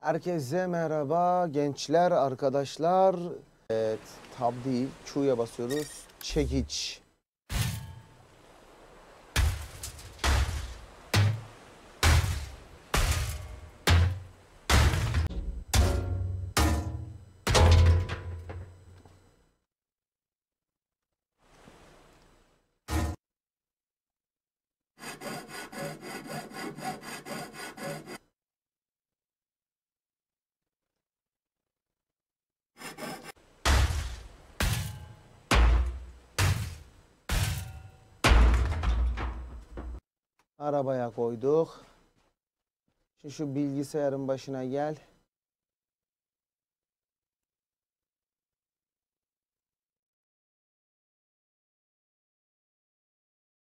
Herkese merhaba gençler, arkadaşlar. Evet, tab değil, çuya basıyoruz. Çekiç. Arabaya koyduk. Şimdi şu bilgisayarın başına gel.